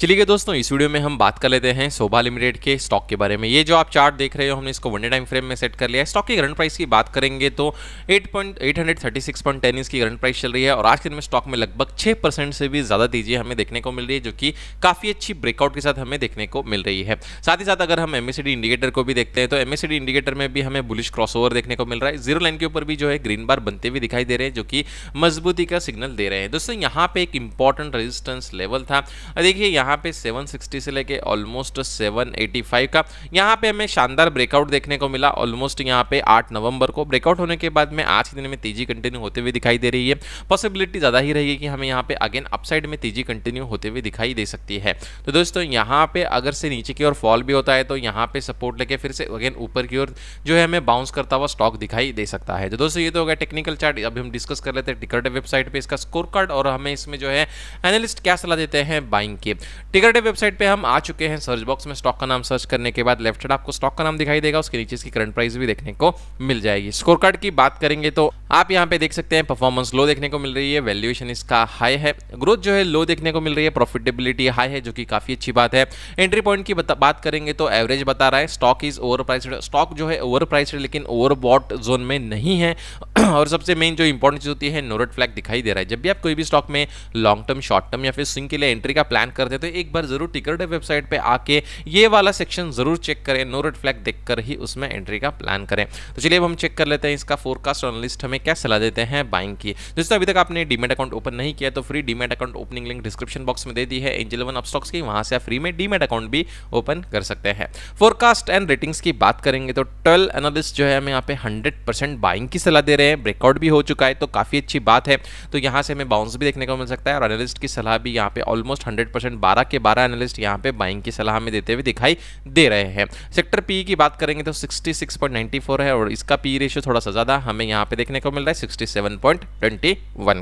चलिए दोस्तों इस वीडियो में हम बात कर लेते हैं शोभा लिमिटेड के स्टॉक के बारे में ये जो आप चार्ट देख रहे हो हमने इसको वनडे टाइम फ्रेम में सेट कर लिया है स्टॉक की करंट प्राइस की बात करेंगे तो 8.836.10 इसकी करंट प्राइस चल रही है और आज के दिन में स्टॉक में लगभग 6 परसेंट से भी ज़्यादा तेजी हमें देखने को मिल रही है जो कि काफ़ी अच्छी ब्रेकआउट के साथ हमें देखने को मिल रही है साथ ही साथ अगर हम एमएसडी इंडिकेटर को भी देखते हैं तो एमएसडी इंडिकेटर में भी हमें बुलिश क्रॉस देखने को मिल रहा है जीरो लाइन के ऊपर भी जो है ग्रीन बार बनते हुए दिखाई दे रहे हैं जो कि मजबूती का सिग्नल दे रहे हैं दोस्तों यहाँ पे एक इंपॉर्टेंट रेजिस्टेंस लेवल था देखिए यहाँ पे 760 से लेके ऑलमोस्ट 785 का यहाँ पे हमें शानदार ब्रेकआउट देखने को मिला ऑलमोस्ट यहाँ पे 8 नवंबर को ब्रेकआउट होने के बाद में आज के दिन में तेजी कंटिन्यू होते हुए दिखाई दे रही है पॉसिबिलिटी ज़्यादा ही रहेगी कि हमें यहाँ पे अगेन अपसाइड में तेजी कंटिन्यू होते हुए दिखाई दे सकती है तो दोस्तों यहाँ पे अगर से नीचे की ओर फॉल भी होता है तो यहाँ पे सपोर्ट लेके फिर से अगेन ऊपर की ओर जो है हमें बाउंस करता हुआ स्टॉक दिखाई दे सकता है तो दोस्तों ये तो हो गया टेक्निकल चार्ट अभी हम डिस्कस कर लेते हैं टिकट वेबसाइट पर इसका स्कोर कार्ड और हमें इसमें जो है एनालिस्ट क्या सलाह देते हैं बाइंग के टिकरडे वेबसाइट पे हम आ चुके हैं सर्च बॉक्स में स्टॉक का नाम सर्च करने के बाद लेफ्ट साइड आपको स्टॉक का नाम दिखाई देगा उसके नीचे इसकी करंट प्राइस भी देखने को मिल जाएगी स्कोर कार्ड की बात करेंगे तो आप यहाँ पे देख सकते हैं परफॉर्मेंस लो देखने को मिल रही है वैल्यूएशन इसका हाई है ग्रोथ जो है लो देखने को मिल रही है प्रॉफिटेबिलिटी हाई है जो कि काफी अच्छी बात है एंट्री पॉइंट की बात करेंगे तो एवरेज बता रहा है stock is over price stock जो है ओवर प्राइस लेकिन ओवर जोन में नहीं है और सबसे मेन जो इंपॉर्टेंट चीज होती है नोरट फ्लैग दिखाई दे रहा है जब भी आप कोई भी स्टॉक में लॉन्ग टर्म शॉर्ट टर्म या फिर स्विंग के लिए एंट्री का प्लान करते हैं तो तो एक बार ज़रूर टिकट वेबसाइट पे आके ये वाला सेक्शन ज़रूर चेक करें नो रेड फ्लैग देखकर ही उसमें एंट्री का प्लान करें तो चलिए अब हम चेक कर लेते हैं इसका फोरकास्ट एनालिस्ट हमें क्या सलाह देते हैं बाइंग की दोस्तों अभी तक आपने डीमेट अकाउंट ओपन नहीं किया तो free demat account opening link description box में दे दी है एंजल वन स्टॉक्स की वहां से आप फ्री में डीमेट अकाउंट भी ओपन कर सकते हैं फोरकास्ट एंड रेटिंग्स की बात करेंगे तो ट्वेल्व एनालिस्ट जो है हमें यहाँ पे हंड्रेड बाइंग की सलाह दे रहे हैं ब्रेकआउट भी हो चुका है तो काफ़ी अच्छी बात है तो यहाँ से हमें बाउंस भी देखने को मिल सकता है और एनालिस्ट की सलाह भी यहाँ पे ऑलमोस्ट हंड्रेड बारह के बारह एनालिस्ट यहाँ पे बाइंग की सलाह में देते हुए दिखाई दे रहे हैं सेक्टर पी की बात करेंगे तो सिक्सटी है और इसका पी रेशियो थोड़ा सा ज़्यादा हमें यहाँ पे देखने को मिल रहा है सिक्सटी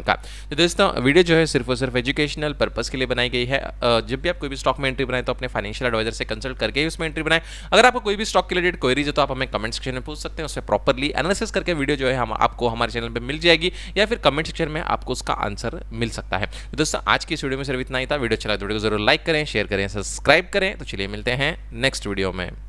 का तो दोस्तों वीडियो जो है सिर्फ और सिर्फ एजुकेशनल पर्पज़ के लिए बनाई गई है जब भी आप कोई भी स्टॉक में एंट्री बनाए तो अपने फाइनेंशियल एडवाइजर से कंसल्ट करके उसमें एंट्री बनाए अगर आपको कोई भी स्टॉक के रिलेटेड क्वेरीज है तो आप हमें कमेंट सेक्शन में पूछ सकते हैं उसमें प्रॉपरली एनालिसिस करके वीडियो जो है हम आपको हमारे चैनल पे मिल जाएगी या फिर कमेंट सेक्शन में आपको उसका आंसर मिल सकता है तो दोस्तों आज की इस वीडियो में सिर्फ इतना ही था वीडियो चला वीडियो जरूर लाइक करें शेयर करें सब्सक्राइब करें तो चलिए मिलते हैं नेक्स्ट वीडियो में